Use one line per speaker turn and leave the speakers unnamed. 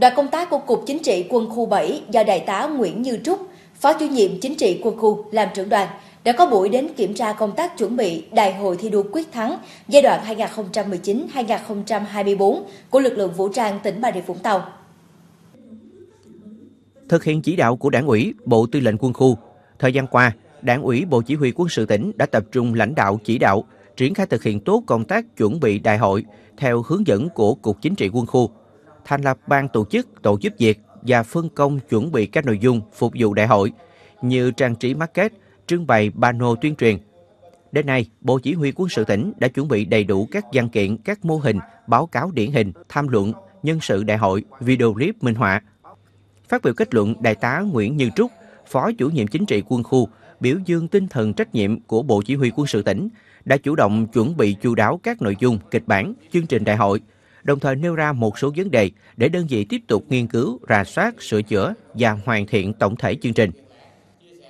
Đoàn công tác của Cục Chính trị Quân khu 7 do Đại tá Nguyễn Như Trúc, Phó chủ nhiệm Chính trị Quân khu làm trưởng đoàn, đã có buổi đến kiểm tra công tác chuẩn bị Đại hội thi đua quyết thắng giai đoạn 2019-2024 của lực lượng vũ trang tỉnh Bà Rịa Vũng Tàu.
Thực hiện chỉ đạo của Đảng ủy, Bộ Tư lệnh Quân khu, thời gian qua, Đảng ủy Bộ Chỉ huy Quân sự tỉnh đã tập trung lãnh đạo chỉ đạo, triển khai thực hiện tốt công tác chuẩn bị đại hội theo hướng dẫn của Cục Chính trị Quân khu – thành lập ban tổ chức, tổ giúp việc và phân công chuẩn bị các nội dung phục vụ đại hội như trang trí market, trưng bày pano tuyên truyền. Đến nay, Bộ Chỉ huy quân sự tỉnh đã chuẩn bị đầy đủ các văn kiện, các mô hình, báo cáo điển hình, tham luận, nhân sự đại hội, video clip minh họa. Phát biểu kết luận, Đại tá Nguyễn Như Trúc, Phó chủ nhiệm chính trị quân khu, biểu dương tinh thần trách nhiệm của Bộ Chỉ huy quân sự tỉnh, đã chủ động chuẩn bị chu đáo các nội dung, kịch bản, chương trình đại hội, đồng thời nêu ra một số vấn đề để đơn vị tiếp tục nghiên cứu, rà soát, sửa chữa và hoàn thiện tổng thể chương trình.